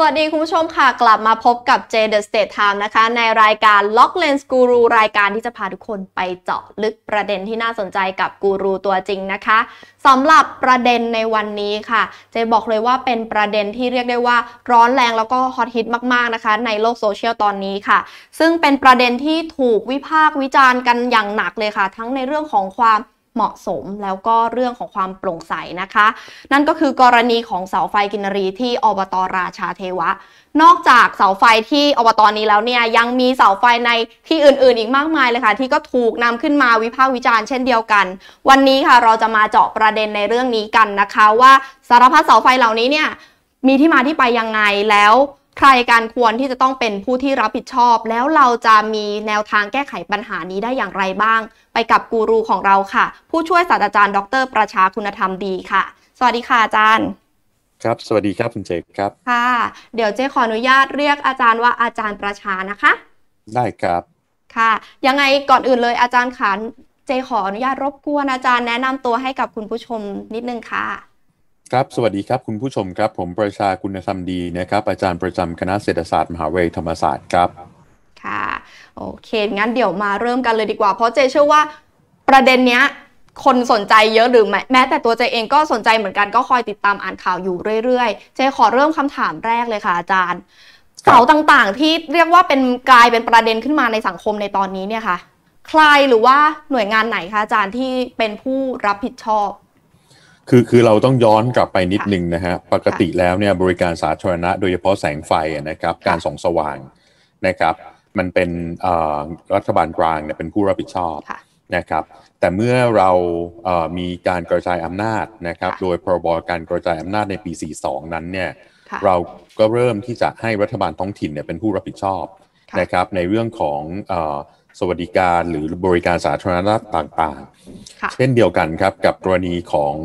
สวัสดีคุณผู้ชมค่ะ กลับมาพบกับ J The State Time นะคะ ในรายการ Lock Lens Guru รายการที่จะพาทุกคนไปเจาะลึกประเด็นที่น่าสนใจกับกูรูตัวจริงนะคะสำหรับประเด็นในวันนี้ค่ะเจบอกเลยว่าเป็นประเด็นที่เรียกได้ว่าร้อนแรงแล้วก็ฮอตฮิตมากๆนะคะในโลกโซเชียลตอนนี้ค่ะ ซึ่งเป็นประเด็นที่ถูกวิพากษ์วิจารณ์กันอย่างหนักเลยค่ะ ทั้งในเรื่องของความเหมาะสมแล้วก็เรื่องของความโปร่งใสนะคะ นั่นก็คือกรณีของเสาไฟกินรีที่อบตราชาเทวะ นอกจากเสาไฟที่อบตนี้แล้วเนี่ยยังมีเสาไฟในที่อื่นๆ อีกมากมายเลยค่ะที่ก็ถูกนำขึ้นมาวิพากษ์วิจารณ์เช่นเดียวกันวันนี้ค่ะเราจะมาเจาะประเด็นในเรื่องนี้กันนะคะว่าสารพัดเสาไฟเหล่านี้เนี่ยมีที่มาที่ไปยังไงแล้วใครการควรที่จะต้องเป็นผู้ที่รับผิดชอบแล้วเราจะมีแนวทางแก้ไขปัญหานี้ได้อย่างไรบ้าง ไปกับกูรูของเราค่ะผู้ช่วยศาสตราจารย์ ดร ประชาคุณธรรมดีค่ะ สวัสดีค่ะ อาจารย์ครับสวัสดีครับคุณเจคครับค่ะ เดี๋ยวเจ๊ขออนุญาตเรียกอาจารย์ว่าอาจารย์ประชานะคะ ได้ครับ ค่ะยังไงก่อนอื่นเลย อาจารย์ขานเจขออนุญาตรบกวนอาจารย์แนะนำตัวให้กับคุณผู้ชมนิดนึงค่ะครับ สวัสดีครับคุณผู้ชมครับ ผมประชาคุณธรรมดีนะครับ อาจารย์ประจำคณะเศรษฐศาสตร์ มหาวิทยาลัยธรรมศาสตร์ครับค่ะ โอเค งั้นเดี๋ยวมาเริ่มกันเลยดีกว่า เพราะเจเชื่อว่าประเด็นเนี้ยคนสนใจเยอะหรือแม้ แต่ตัวเจเองก็สนใจเหมือนกันก็คอยติดตามอ่านข่าวอยู่เรื่อยๆ เจขอเริ่มคำถามแรกเลยค่ะ อาจารย์เสาต่างๆที่เรียกว่าเป็นกลายเป็นประเด็นขึ้นมาในสังคมในตอนนี้เนี่ยค่ะ ใครหรือว่าหน่วยงานไหนคะอาจารย์ที่เป็นผู้รับผิดชอบคือคือเราต้องย้อนกลับไปนิดนึงนะฮะปกติแล้วเนี่ยบริการสาธารณะ โดยเฉพาะแสงไฟนะครับการส่องสว่างนะครับ มันเป็นรัฐบาลกลางเนี่ยเป็นผู้รับผิดชอบนะครับ แต่เมื่อเรามีการกระจายอำนาจนะครับโดยพรบการกระจายอำนาจในปี 42 นั้นเนี่ยเราก็เริ่มที่จะให้รัฐบาลท้องถิ่นเนี่ยเป็นผู้รับผิดชอบนะครับ ในเรื่องของสวัสดิการหรือบริการสาธารณะต่างๆเช่นเดียวกันครับกับกรณีของ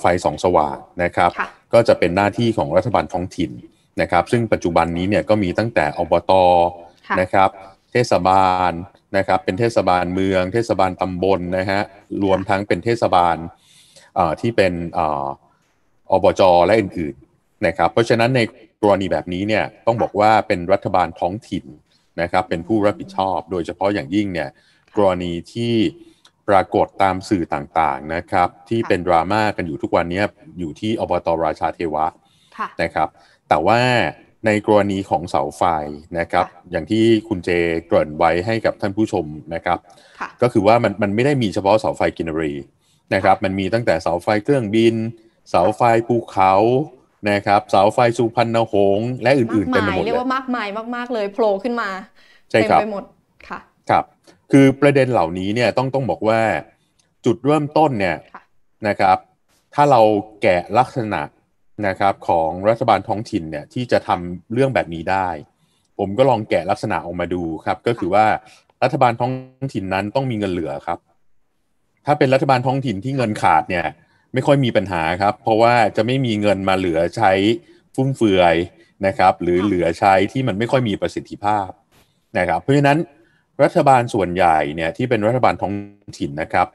ไฟสองสว่างนะครับ ก็จะเป็นหน้าที่ของรัฐบาลท้องถิ่นนะครับ ซึ่งปัจจุบันนี้เนี่ยก็มีตั้งแต่อบตนะครับเทศบาลนะครับเป็นเทศบาลเมืองเทศบาลตำบลนะฮะรวมทั้งเป็นเทศบาลที่เป็นอบจและอื่นๆนะครับเพราะฉะนั้นในกรณีแบบนี้เนี่ยต้องบอกว่าเป็นรัฐบาลท้องถิ่นนะครับเป็นผู้รับผิดชอบโดยเฉพาะอย่างยิ่งเนี่ยกรณีที่ปรากฏตามสื่อต่างๆนะครับ ที่เป็นดราม่ากันอยู่ทุกวันนี้อยู่ที่อบตราชาเทวะนะครับ แต่ว่าในกรณีของเสาไฟนะครับ อย่างที่คุณเจเกริ่นไว้ให้กับท่านผู้ชมนะครับก็คือว่ามันมันไม่ได้มีเฉพาะเสาไฟกินรีนะครับมันมีตั้งแต่เสาไฟเครื่องบิน เสาไฟภูเขานะครับเสาไฟสุพรรณหงและอื่นๆเต็มไปหมดเลยเรียกว่ามากมายมากๆเลยโผล่ขึ้นมาเต็มไปหมดค่ะครับคือประเด็นเหล่านี้เนี่ยต้องต้องบอกว่าจุดเริ่มต้นเนี่ยนะครับ ถ้าเราแกะลักษณะนะครับของรัฐบาลท้องถิ่นเนี่ยที่จะทำเรื่องแบบนี้ได้ ผมก็ลองแกะลักษณะออกมาดูครับ ก็คือว่ารัฐบาลท้องถิ่นนั้นต้องมีเงินเหลือครับ ถ้าเป็นรัฐบาลท้องถิ่นที่เงินขาดเนี่ยไม่ค่อยมีปัญหาครับ เพราะว่าจะไม่มีเงินมาเหลือใช้ฟุ่มเฟือยนะครับ หรือเหลือใช้ที่มันไม่ค่อยมีประสิทธิภาพนะครับ เพราะฉะนั้นรัฐบาลส่วนใหญ่เนี่ยที่เป็นรัฐบาลท้องถิ่นนะครับ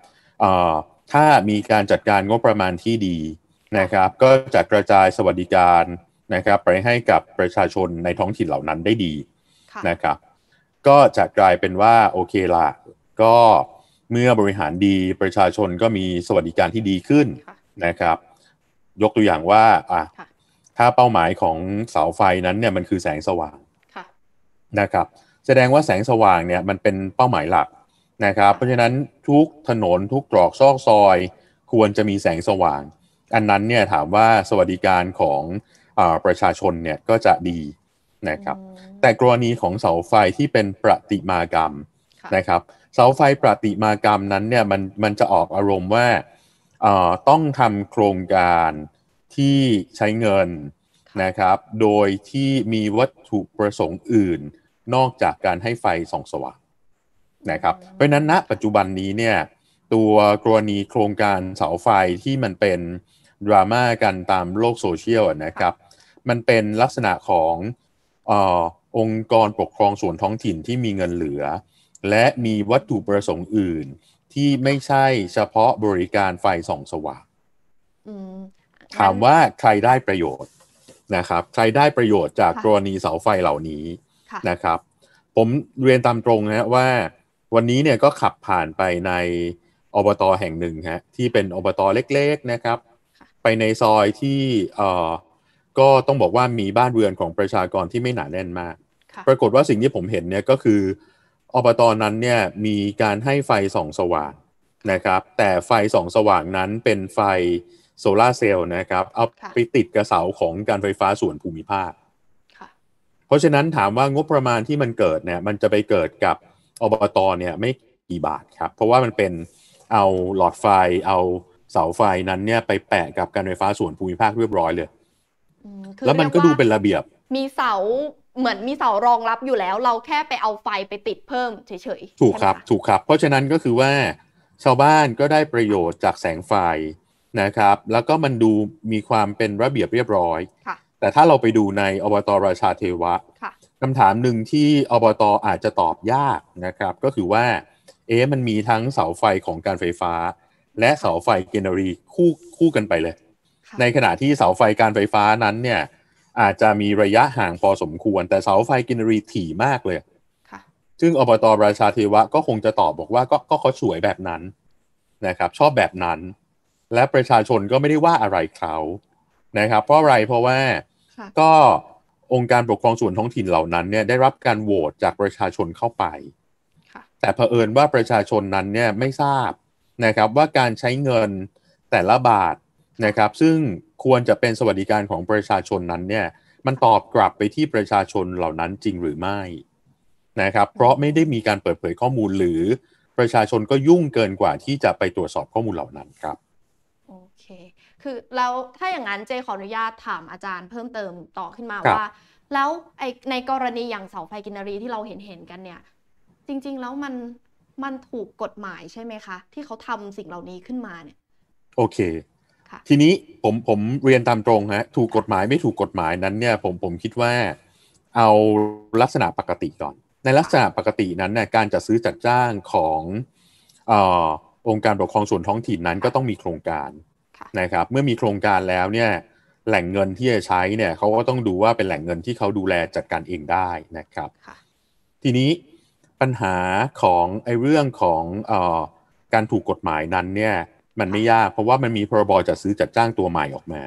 ถ้ามีการจัดการงบประมาณที่ดีนะครับ ก็จะกระจายสวัสดิการนะครับ ไปให้กับประชาชนในท้องถิ่นเหล่านั้นได้ดีนะครับ ก็จะกลายเป็นว่าโอเคละก็เมื่อบริหารดีประชาชนก็มีสวัสดิการที่ดีขึ้นนะครับ ยกตัวอย่างว่า อ่ะถ้าเป้าหมายของเสาไฟนั้นเนี่ยมันคือแสงสว่างนะครับแสดงว่าแสงสว่างเนี่ยมันเป็นเป้าหมายหลักนะครับ เพราะฉะนั้นทุกถนนทุกตรอกซอกซอย ควรจะมีแสงสว่าง อันนั้นเนี่ยถามว่าสวัสดิการของอประชาชนเนี่ยก็จะดีนะครับแต่กรณีของเสาไฟที่เป็นประติมากรรมนะครับเสาไฟประติมากรรมนั้นเนี่ยมันมันจะออกอารมณ์ว่าต้องทำโครงการที่ใช้เงินนะครับโดยที่มีวัตถุประสงค์อื่นนอกจากการให้ไฟส่องสว่าง นะครับ เพราะนั้นณปัจจุบันนี้เนี่ย ตัวกรณีโครงการเสาไฟที่มันเป็นดราม่ากันตามโลกโซเชียลนะครับ มันเป็นลักษณะของอองค์กรปกครองส่วนท้องถิ่นที่มีเงินเหลือ และมีวัตถุประสงค์อื่น ที่ไม่ใช่เฉพาะบริการไฟส่องสว่างถามว่าใครได้ประโยชน์นะครับ ใครได้ประโยชน์จากกรณีเสาไฟเหล่านี้นะครับผมเรียนตามตรงนะว่าวันนี้เนี่ยก็ขับผ่านไปในอบตอแห่งหนึ่งฮะที่เป็นอบตอเล็กๆนะครับไปในซอยที่เอ่อก็ต้องบอกว่ามีบ้านเรือนของประชากรที่ไม่หนาแน่นมาก ปรากฏว่าสิ่งที่ผมเห็นเนี่ยก็คืออบตอนั้นเนี่ยมีการให้ไฟส่องสว่างนะครับแต่ไฟส่องสว่างนั้นเป็นไฟโซลาเซลล์นะครับเอาไปติดกระเสาของการไฟฟ้าส่วนภูมิภาคเพราะฉะนั้นถามว่างบประมาณที่มันเกิดเนี่ย มันจะไปเกิดกับอบตเนี่ยไม่กี่บาทครับ เพราะว่ามันเป็นเอาหลอดไฟเอาเสาไฟนั้นเนี่ยไปแปะกับการไฟฟ้าส่วนภูมิภาคเรียบร้อยเลยแล้วมันก็ดูเป็นระเบียบ มีเสาเหมือนมีเสารองรับอยู่แล้ว เราแค่ไปเอาไฟไปติดเพิ่มเฉยๆถูกครับถูกครับเพราะฉะนั้นก็คือว่าชาวบ้านก็ได้ประโยชน์จากแสงไฟนะครับ แล้วก็มันดูมีความเป็นระเบียบเรียบร้อยแต่ถ้าเราไปดูในอบตราชาเทวะคำถามหนึ่งที่อบตอาจจะตอบยากนะครับ ก็คือว่าเอ๊มันมีทั้งเสาไฟของการไฟฟ้า และเสาไฟเกนรีคู่คู่กันไปเลย ในขณะที่เสาไฟการไฟฟ้านั้นเนี่ยอาจจะมีระยะห่างพอสมควร แต่เสาไฟกินรีถี่มากเลยซึ่งอบตราชาเทวะก็คงจะตอบบอกว่า ก็ก็เขาสวยแบบนั้นนะครับชอบแบบนั้น และประชาชนก็ไม่ได้ว่าอะไรเขานะครับเพราะอะไรเพราะว่าก็องค์การปกครองส่วนท้องถิ่นเหล่านั้นเนี่ยได้รับการโหวตจากประชาชนเข้าไป แต่เผอิญว่าประชาชนนั้นเนี่ยไม่ทราบนะครับว่าการใช้เงินแต่ละบาทนะครับ ซึ่งควรจะเป็นสวัสดิการของประชาชนนั้นเนี่ยมันตอบกลับไปที่ประชาชนเหล่านั้นจริงหรือไม่นะครับ เพราะไม่ได้มีการเปิดเผยข้อมูลหรือประชาชนก็ยุ่งเกินกว่าที่จะไปตรวจสอบข้อมูลเหล่านั้นครับ โอเคคือแล้วถ้าอย่างนั้นเจขออนุญาตถามอาจารย์ เพิ่มเติมต่อขึ้นมาว่า แล้วไอในกรณีอย่างเสาไฟกินรีที่เราเห็นเห็นกันเนี่ย จริงๆแล้วมันมันถูกกฎหมายใช่ไหมคะที่เขาทำสิ่งเหล่านี้ขึ้นมาเนี่ยโอเคทีนี้ผมผมเรียนตามตรงฮะถูกกฎหมายไม่ถูกกฎหมายนั้นเนี่ยผมผมคิดว่าเอาลักษณะปกติก่อน ในลักษณะปกตินั้นเนี่ยการจัดซื้อจัดจ้างของอองค์การปกครองส่วนท้องถิ่นนั้นก็ต้องมีโครงการนะครับเมื่อมีโครงการแล้วเนี่ยแหล่งเงินที่จะใช้เนี่ยเขาก็ต้องดูว่าเป็นแหล่งเงินที่เขาดูแลจัดการเองได้นะครับทีนี้ปัญหาของไอ้เรื่องของออการถูกกฎหมายนั้นเนี่ยมันไม่ยากเพราะว่ามันมีพรบจัดซื้อจัดจ้างตัวใหม่ออกมา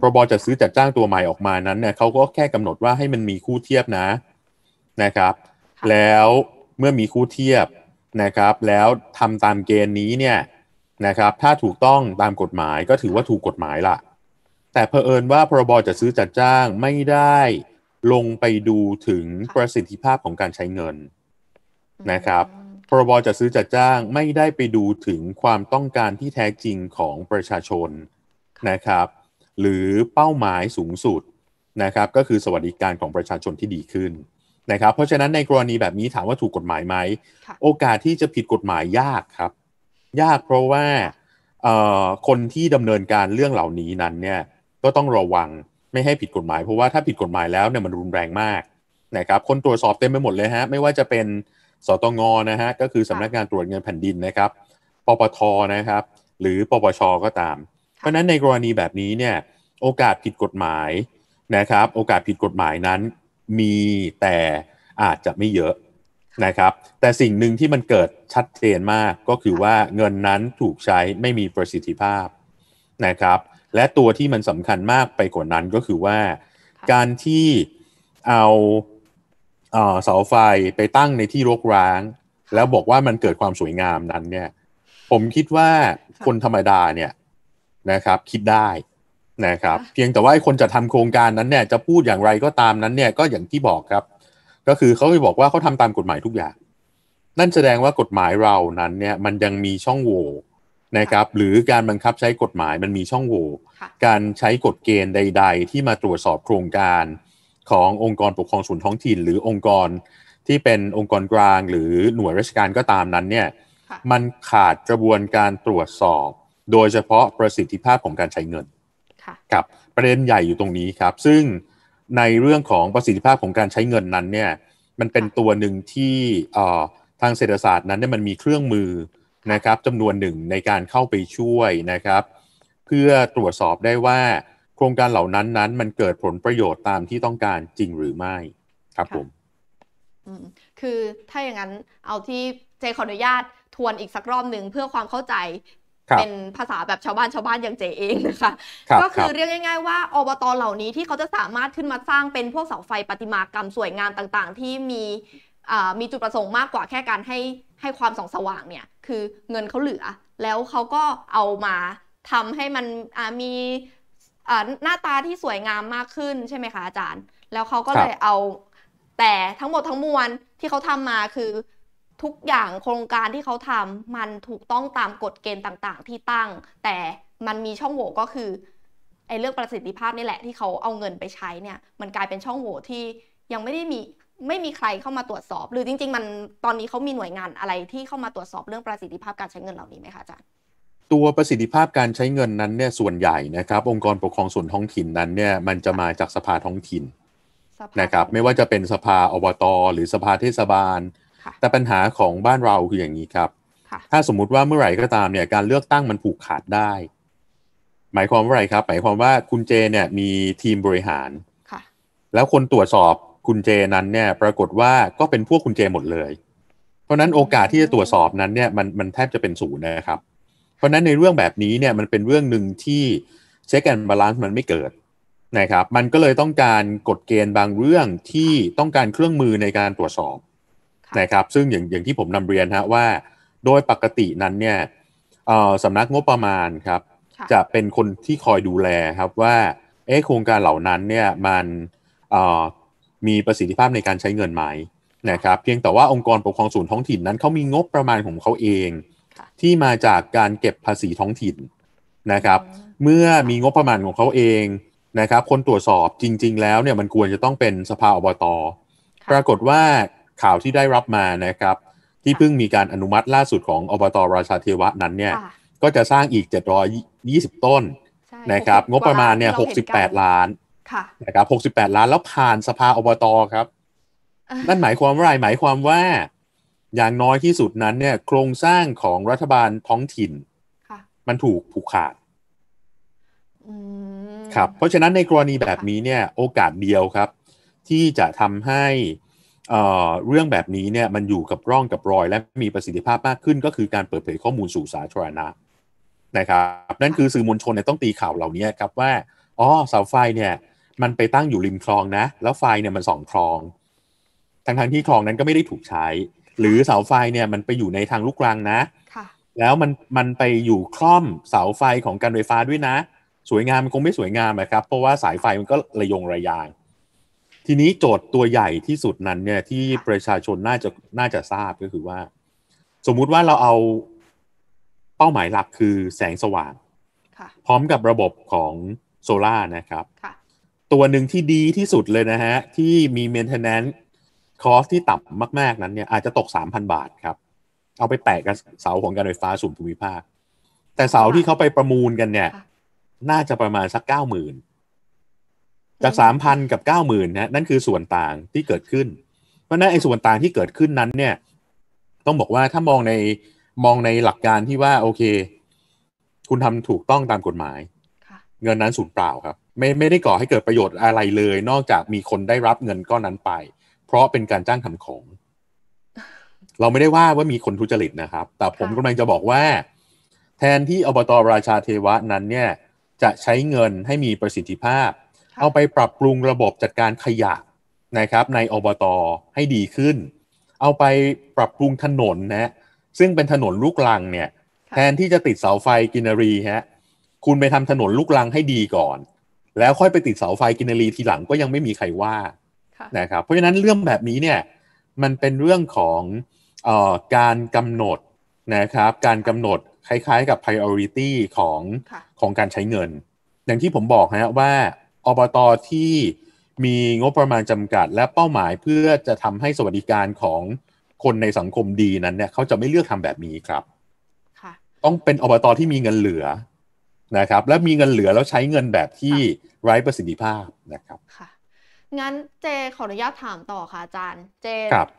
พรบจัดซื้อจัดจ้างตัวใหม่ออกมานั้นเนี่ยเขาก็แค่กำหนดว่าให้มันมีคู่เทียบนะนะครับ แล้วเมื่อมีคู่เทียบนะครับ แล้วทำตามเกณฑ์นี้เนี่ยนะครับถ้าถูกต้องตามกฎหมายก็ถือว่าถูกกฎหมายละแต่เผอิญว่าพรบจะซื้อจัดจ้างไม่ได้ลงไปดูถึงประสิทธิภาพของการใช้เงินนะครับพรบจะซื้อจัดจ้างไม่ได้ไปดูถึงความต้องการที่แท้จริงของประชาชนนะครับ หรือเป้าหมายสูงสุดนะครับก็คือสวัสดิการของประชาชนที่ดีขึ้นนะครับเพราะฉะนั้นในกรณีแบบนี้ถามว่าถูกกฎหมายไหมโอกาสที่จะผิดกฎหมายยากครับยากเพราะว่าคนที่ดำเนินการเรื่องเหล่านี้นั้นเนี่ยก็ต้องระวังไม่ให้ผิดกฎหมาย เพราะว่าถ้าผิดกฎหมายแล้วเนี่ยมันรุนแรงมากนะครับคนตรวจสอบเต็มไปหมดเลยฮะไม่ว่าจะเป็นสตงนะฮะก็คือสำนักงานตรวจเงินแผ่นดินนะครับ ปปทนะครับหรือปปชก็ตาม เพราะนั้นในกรณีแบบนี้เนี่ยโอกาสผิดกฎหมายนะครับโอกาสผิดกฎหมายนั้นมีแต่อาจจะไม่เยอะนะครับแต่สิ่งหนึ่งที่มันเกิดชัดเจนมากก็คือว่าเงินนั้นถูกใช้ไม่มีประสิทธิภาพนะครับ และตัวที่มันสำคัญมากไปกว่านั้นก็คือว่าการที่เอาเสาไฟไปตั้งในที่รกร้าง แล้วบอกว่ามันเกิดความสวยงามนั้นเนี่ยผมคิดว่าคนธรรมดาเนี่ยนะครับคิดได้นะครับเพียงแต่ว่าคนจะทำโครงการนั้นเนี่ยจะพูดอย่างไรก็ตามนั้นเนี่ยก็อย่างที่บอกครับก็คือเขาไปบอกว่าเขาทำตามกฎหมายทุกอย่าง นั่นแสดงว่ากฎหมายเรานั้นเนี่ยมันยังมีช่องโหว่นะครับ หรือการบังคับใช้กฎหมายมันมีช่องโหว่การใช้กฎเกณฑ์ใดๆ ที่มาตรวจสอบโครงการขององค์กรปกครองส่วนท้องถิ่นหรือองค์กร ที่เป็นองค์กรกลางหรือหน่วยราชการก็ตามนั้นเนี่ยมันขาดกระบวนการตรวจสอบ โดยเฉพาะประสิทธิภาพของการใช้เงินกับประเด็นใหญ่อยู่ตรงนี้ครับ ซึ่งในเรื่องของประสิทธิภาพของการใช้เงินนั้นเนี่ยมันเป็นตัวหนึ่งที่ทางเศรษฐศาสตร์นั้นเนี่ยมันมีเครื่องมือนะครับจำนวนหนึ่งในการเข้าไปช่วยนะครับ เพื่อตรวจสอบได้ว่าโครงการเหล่านั้นนั้น มันเกิดผลประโยชน์ตามที่ต้องการจริงหรือไม่ครับผมคือถ้าอย่างนั้นเอาที่เจขออนุญาตทวนอีกสักรอบหนึ่งเพื่อความเข้าใจเป็นภาษาแบบชาวบ้านชาวบ้านอย่างเจเองนะคะก็คือเรียกง่าย ๆ ว่าอบต เหล่านี้ที่เขาจะสามารถขึ้นมาสร้างเป็นพวกเสาไฟปฏติมากรรมสวยงามต่าง ๆ ที่มีมีจุดประสงค์มากกว่าแค่การให้ให้ความส่องสว่างเนี่ย คือเงินเขาเหลือ แล้วเขาก็เอามาทำให้มันมีหน้าตาที่สวยงามมากขึ้น ใช่ไหมคะอาจารย์ แล้วเขาก็เลยเอาแต่ทั้งหมดทั้งมวลที่เขาทำมาคือทุกอย่างโครงการที่เขาทำมันถูกต้องตามกฎเกณฑ์ต่างๆ ที่ตั้ง แต่มันมีช่องโหว่ก็คือไอ้เรื่องประสิทธิภาพนี่แหละที่เขาเอาเงินไปใช้เนี่ยมันกลายเป็นช่องโหว่ที่ยังไม่ได้มีไม่มีใครเข้ามาตรวจสอบ หรือจริง ๆ มันตอนนี้เขามีหน่วยงานอะไรที่เข้ามาตรวจสอบเรื่องประสิทธิภาพการใช้เงินเหล่านี้ไหมคะอาจารย์ตัวประสิทธิภาพการใช้เงินนั้นเนี่ยส่วนใหญ่นะครับ องค์กรปกครองส่วนท้องถิ่นนั้นเนี่ยมันจะมาจากสภาท้องถิ่นนะครับไม่ว่าจะเป็นสภาอบตหรือสภาเทศบาลแต่ปัญหาของบ้านเราคืออย่างนี้ครับ ถ้าสมมุติว่าเมื่อไหร่ก็ตามเนี่ยการเลือกตั้งมันผูกขาดได้ หมายความว่าอะไรครับ หมายความว่าคุณเจเนี่ยมีทีมบริหาร แล้วคนตรวจสอบคุณเจนั้นเนี่ยปรากฏว่าก็เป็นพวกคุณเจหมดเลย เพราะนั้นโอกาสที่จะตรวจสอบนั้นเนี่ยมันมันแทบจะเป็นศูนย์นะครับ เพราะนั้นในเรื่องแบบนี้เนี่ยมันเป็นเรื่องหนึ่งที่เช็คแอนด์บาลานซ์มันไม่เกิดนะครับ มันก็เลยต้องการกฎเกณฑ์บางเรื่องที่ต้องการเครื่องมือในการตรวจสอบนะครับซึ่งอย่างอย่างที่ผมนำเรียนฮะว่าโดยปกตินั้นเนี่ยสำนักงบประมาณครับจะเป็นคนที่คอยดูแลครับว่าเอ๊โครงการเหล่านั้นเนี่ยมันมีประสิทธิภาพในการใช้เงินไหมนะครับเพียงแต่ว่าองค์กรปกครองส่วนท้องถิ่นนั้นเขามีงบประมาณของเขาเอง ที่มาจากการเก็บภาษีท้องถิ่นนะครับ เมื่อมีงบประมาณของเขาเองนะครับคนตรวจสอบจริงๆ แล้วเนี่ยมันควรจะต้องเป็นสภาอบตปรากฏว่าข่าวที่ได้รับมานะครับ ที่เพิ่งมีการอนุมัติล่าสุดของอบตราชาเทวะนั้นเนี่ย ก็จะสร้างอีก 720 ต้น นะครับ งบประมาณเนี่ย 68 ล้านนะครับ 68 ล้านแล้วผ่านสภาอบตครับ นั่นหมายความว่าอะไรหมายความว่าอย่างน้อยที่สุดนั้น เนี่ย โครงสร้างของรัฐบาลท้องถิ่นมันถูกผูกขาดครับ เพราะฉะนั้นในกรณีแบบนี้เนี่ยโอกาสเดียวครับ ที่จะทำให้เรื่องแบบนี้เนี่ยมันอยู่กับร่องกับรอย และมีประสิทธิภาพมากขึ้นก็คือการเปิดเผยข้อมูลสู่สาธารณะนะครับนั่นคือสื่อมวลชนเนี่ยต้องตีข่าวเหล่านี้ครับว่าอ๋อเสาไฟเนี่ย มันไปตั้งอยู่ริมคลองนะ แล้วไฟเนี่ยมันส่องคลองทั้งทงที่คลองนั้นก็ไม่ได้ถูกใช้ หรือเสาไฟเนี่ยมันไปอยู่ในทางลูกรังนะ แล้วมันมันไปอยู่คล่อมเสาไฟของการไฟฟ้าด้วยนะ สวยงามมันคงไม่สวยงามนะครับเพราะว่าสายไฟมันก็ระยงระยางทีนี้โจทย์ตัวใหญ่ที่สุดนั้นเนี่ยที่ประชาชนน่าจะน่าจะทราบก็คือว่า สมมุติว่าเราเอาเป้าหมายหลักคือแสงสว่าง พร้อมกับระบบของโซล่านะครับตัวหนึ่งที่ดีที่สุดเลยนะฮะ ที่มีเมนเทนแนน c ์คอสที่ต่ำมาก ๆ นั้นเนี่ยอาจจะตก 3,000 บาทครับ เอาไปแปะกับเสาของการไฟฟ้าสูวนภูมิภาค แต่เสาที่เขาไปประมูลกันเนี่ย น่าจะประมาณสักเก้าหมื่นจากสามพันกับเก้าหมื่นนะนั่นคือส่วนต่างที่เกิดขึ้น เพราะนั้นไอ้ส่วนต่างที่เกิดขึ้นนั้นเนี่ย ต้องบอกว่าถ้ามองในมองในหลักการที่ว่าโอเค คุณทำถูกต้องตามกฎหมาย เงินนั้นสูญเปล่าครับ ไม่ไม่ได้ก่อให้เกิดประโยชน์อะไรเลย นอกจากมีคนได้รับเงินก้อนนั้นไป เพราะเป็นการจ้างทำของ เราไม่ได้ว่าว่ามีคนทุจริตนะครับ แต่ผมกำลังจะบอกว่า แทนที่อบตราชาเทวะนั้นเนี่ยจะใช้เงินให้มีประสิทธิภาพเอาไปปรับปรุงระบบจัดการขยะนะครับ ในอบตอให้ดีขึ้น เอาไปปรับปรุงถนนนะซึ่งเป็นถนนลูกลังเนี่ย แทนที่จะติดเสาไฟกินรีฮะ คุณไปทำถนนลูกลังให้ดีก่อน แล้วค่อยไปติดเสาไฟกินรีทีหลังก็ยังไม่มีใครว่า นะครับ เพราะฉะนั้นเรื่องแบบนี้เนี่ย มันเป็นเรื่องของออการกำหนดนะครับ การกำหนดคล้ายๆ กับ priority ของของการใช้เงิน อย่างที่ผมบอกฮะว่าอบตที่มีงบประมาณจำกัด และเป้าหมายเพื่อจะทำให้สวัสดิการของคนในสังคมดีนั้นเนี่ยเขาจะไม่เลือกทำแบบนี้ครับต้องเป็นอบตที่มีเงินเหลือนะครับ และมีเงินเหลือแล้วใช้เงินแบบที่ไร้ประสิทธิภาพนะครับ ค่ะ งั้นเจขออนุญาตถามต่อค่ะ อาจารย์ เจ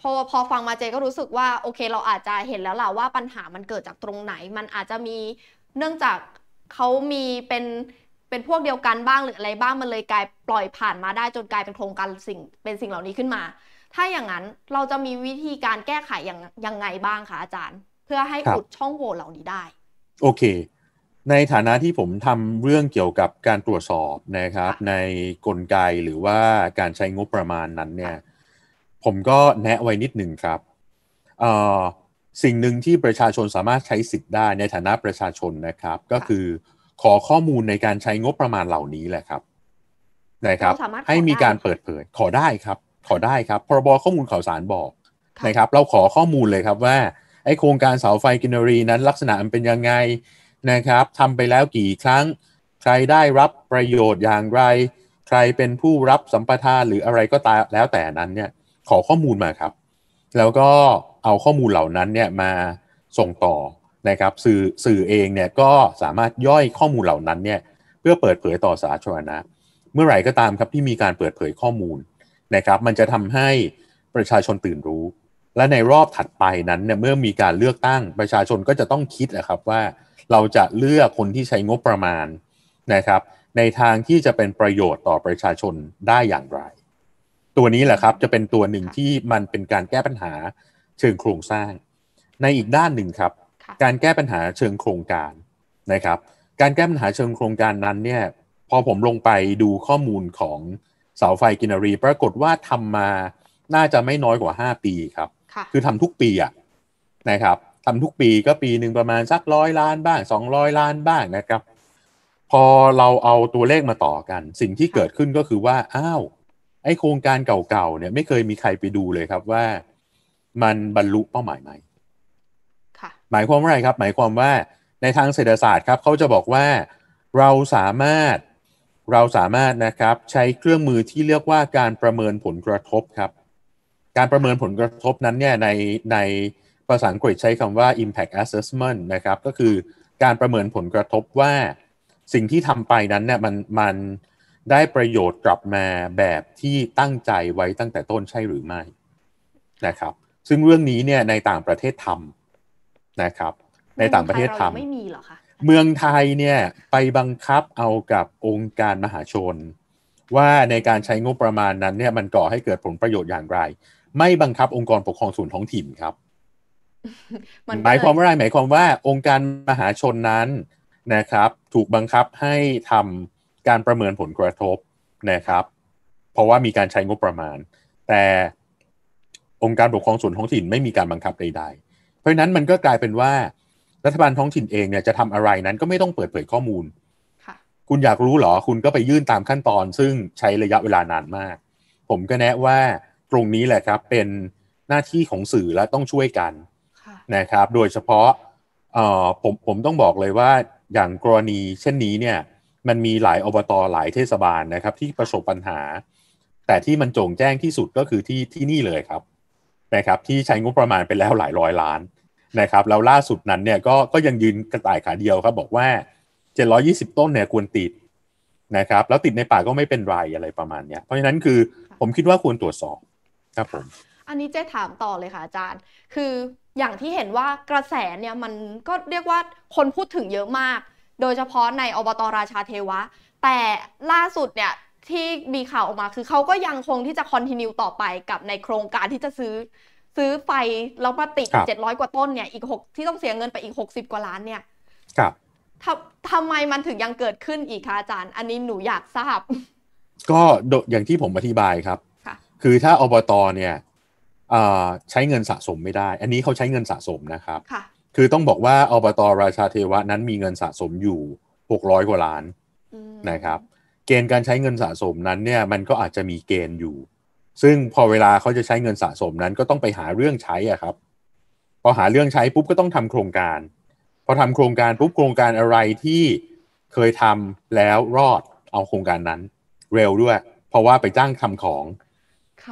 พอพอฟังมาเจก็รู้สึกว่า โอเคเราอาจจะเห็นแล้วล่ะว่าปัญหามันเกิดจากตรงไหน มันอาจจะมีเนื่องจากเขามีเป็นเป็นพวกเดียวกันบ้างหรืออะไรบ้างมันเลยกลายปล่อยผ่านมาได้จนกลายเป็นโครงการสิ่งเป็นสิ่งเหล่านี้ขึ้นมา ถ้าอย่างนั้นเราจะมีวิธีการแก้ไขอย่างยังไงบ้างคะอาจารย์ เพื่อให้อุดช่องโหว่เหล่านี้ได้โอเค ในฐานะที่ผมทำเรื่องเกี่ยวกับการตรวจสอบนะครับ ในกลไกหรือว่าการใช้งบประมาณนั้นเนี่ยผมก็แนะไว้นิดหนึ่งครับสิ่งหนึ่งที่ประชาชนสามารถใช้สิทธิ์ได้ในฐานะประชาชนนะครับ ก็คือขอข้อมูลในการใช้งบประมาณเหล่านี้แหละครับนะครับให้มีการเปิดเผยขอได้ครับ ขอได้ครับพรบข้อมูลข่าวสารบอกนะครับ เราขอข้อมูลเลยครับว่าไอโครงการเสาไฟกินรีนั้นลักษณะมันเป็นยังไงนะครับทำไปแล้วกี่ครั้งใครได้รับประโยชน์อย่างไร ใครเป็นผู้รับสัมปทานหรืออะไรก็ตามแล้วแต่นั้นเนี่ยขอข้อมูลมาครับ แล้วก็เอาข้อมูลเหล่านั้นเนี่ยมาส่งต่อนะครับสื่อสื่อเองเนี่ยก็สามารถย่อยข้อมูลเหล่านั้นเนี่ยเพื่อเปิดเผยต่อสาธารณะเมื่อไหร่ก็ตามครับ ที่มีการเปิดเผยข้อมูลนะครับ มันจะทำให้ประชาชนตื่นรู้ และในรอบถัดไปนั้นเนี่ยเมื่อมีการเลือกตั้งประชาชนก็จะต้องคิดนะครับว่าเราจะเลือกคนที่ใช้งบประมาณนะครับ ในทางที่จะเป็นประโยชน์ต่อประชาชนได้อย่างไร ตัวนี้แหละครับจะเป็นตัวหนึ่งที่มันเป็นการแก้ปัญหาเชิงโครงสร้าง ในอีกด้านหนึ่งครับการแก้ปัญหาเชิงโครงการนะครับ การแก้ปัญหาเชิงโครงการนั้นเนี่ย พอผมลงไปดูข้อมูลของเสาไฟกินรีปรากฏว่าทำมาน่าจะไม่น้อยกว่า 5 ปีครับ คือทำทุกปีอะนะครับทำทุกปีก็ปีหนึ่งประมาณสักร้อยล้านบ้าง200 ล้านบ้างนะครับ พอเราเอาตัวเลขมาต่อกัน สิ่งที่เกิดขึ้นก็คือว่าอ้าวไอโครงการเก่าๆเนี่ยไม่เคยมีใครไปดูเลยครับว่ามันบรรลุเป้าหมายไหมหมายความว่าอะไรครับหมายความว่าในทางเศรษฐศาสตร์ครับเขาจะบอกว่าเราสามารถเราสามารถนะครับใช้เครื่องมือที่เรียกว่าการประเมินผลกระทบครับการประเมินผลกระทบนั้นเนี่ยในในภาษาอังกฤษใช้คำว่า impact assessment นะครับก็คือการประเมินผลกระทบว่าสิ่งที่ทำไปนั้นเนี่ยมันมันได้ประโยชน์กลับมาแบบที่ตั้งใจไว้ตั้งแต่ต้นใช่หรือไม่นะครับซึ่งเรื่องนี้เนี่ยในต่างประเทศทำนะครับในต่างประเทศทำไม่มีหรอคะเมืองไทยเนี่ยไปบังคับเอากับองค์การมหาชน ว่าในการใช้งบประมาณนั้นเนี่ยมันก่อให้เกิดผลประโยชน์อย่างไร ไม่บังคับองค์กรปกครองส่วนท้องถิ่นครับหมายความว่าอะไรหมายความว่าองค์การมหาชนนั้นนะครับ ถูกบังคับให้ทำการประเมินผลกระทบนะครับ เพราะว่ามีการใช้งบประมาณ แต่องค์การปกครองส่วนท้องถิ่นไม่มีการบังคับใด ๆเพราะนั้นมันก็กลายเป็นว่ารัฐบาลท้องถิ่นเองเนี่ยจะทำอะไรนั้นก็ไม่ต้องเปิดเผยข้อมูล คุณอยากรู้เหรอ คุณก็ไปยื่นตามขั้นตอนซึ่งใช้ระยะเวลานานมาก ผมก็แนะว่าตรงนี้แหละครับเป็นหน้าที่ของสื่อและต้องช่วยกันนะครับ โดยเฉพาะผมผมต้องบอกเลยว่าอย่างกรณีเช่นนี้เนี่ยมันมีหลายอบตหลายเทศบาลนะครับ ที่ประสบปัญหา แต่ที่มันโจ่งแจ้งที่สุดก็คือที่ที่นี่เลยครับนะครับที่ใช้งบประมาณไปแล้วหลายร้อยล้านนะครับแล้วล่าสุดนั้นเนี่ยก็ก็ยังยืนกระต่ายขาเดียวครับ บอกว่า 720 ต้นเนี่ยควรติดนะครับแล้วติดในป่าก็ไม่เป็นไร อะไรประมาณเนี้ยเพราะฉะนั้นคือผมคิดว่าควรตรวจสอบครับผมอันนี้เจ๊ถามต่อเลยค่ะอาจารย์คืออย่างที่เห็นว่ากระแสเนี่ยมันก็เรียกว่าคนพูดถึงเยอะมาก โดยเฉพาะในอบตราชาเทวะ แต่ล่าสุดเนี่ยที่มีข่าวออกมาคือเขาก็ยังคงที่จะคอนติเนียต่อไปกับในโครงการที่จะซื้อ ซื้อไฟแล้วมาติดเจ็ดร้อยกว่าต้นเนี่ยอีกหกที่ต้องเสียเงินไปอีกหกสิบกว่าล้านเนี่ยครับทาทาไมมันถึงยังเกิดขึ้นอีกคะอาจารย์ อันนี้หนูอยากทราบ ก็อย่างที่ผมอธิบายครับ คือถ้าอบตเนี่ยใช้เงินสะสมไม่ได้ อันนี้เขาใช้เงินสะสมนะครับคือต้องบอกว่าอบตราชาเทวะนั้นมีเงินสะสมอยู่หกร้อยกว่าล้านนะครับเกณฑ์การใช้เงินสะสมนั้นเนี่ยมันก็อาจจะมีเกณฑ์อยู่ ซึ่งพอเวลาเขาจะใช้เงินสะสมนั้นก็ต้องไปหาเรื่องใช้อ่ะครับพอหาเรื่องใช้ปุ๊บก็ต้องทำโครงการ พอทำโครงการปุ๊บโครงการอะไรที่เคยทำแล้วรอดเอาโครงการนั้นเร็วด้วย เพราะว่าไปจ้างทาของ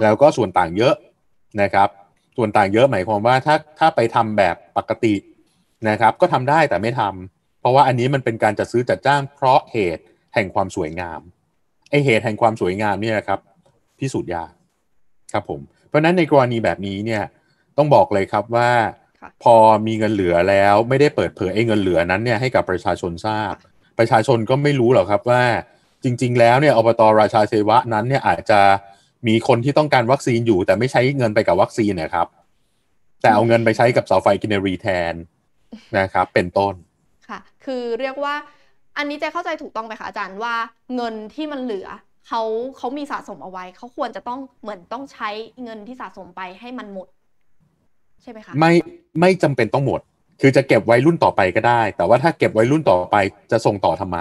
แล้วก็ส่วนต่างเยอะนะครับ ส่วนต่างเยอะหมายความว่าถ้าถ้าไปทำแบบปกตินะครับก็ทำได้แต่ไม่ทำ เพราะว่าอันนี้มันเป็นการจัดซื้อจัดจ้างเพราะเหตุแห่งความสวยงามไอเหตุแห่งความสวยงามเนี่ยครับพิสูจน์ยากครับผม เพราะนั้นในกรณีแบบนี้เนี่ยต้องบอกเลยครับว่า พอมีเงินเหลือแล้วไม่ได้เปิดเผยไอ้เงินเหลือนั้นเนี่ยให้กับประชาชนทราบประชาชนก็ไม่รู้หรอกครับ ว่าจริง ๆ แล้วเนี่ยอบตราชาเซวะนั้นเนี่ย อาจจะมีคนที่ต้องการวัคซีนอยู่ แต่ไม่ใช้เงินไปกับวัคซีนนะครับ แต่เอาเงินไปใช้กับเสาไฟกินเนรีแทนนะครับ เป็นต้นค่ะ คือเรียกว่าอันนี้เจเข้าใจถูกต้องไหมคะอาจารย์ว่าเงินที่มันเหลือเขาเขามีสะสมเอาไว้เขาควรจะต้องเหมือนต้องใช้เงินที่สะสมไปให้มันหมดใช่ไหมคะไม่ไม่จำเป็นต้องหมด คือจะเก็บไว้รุ่นต่อไปก็ได้ แต่ว่าถ้าเก็บไว้รุ่นต่อไปจะส่งต่อทำไม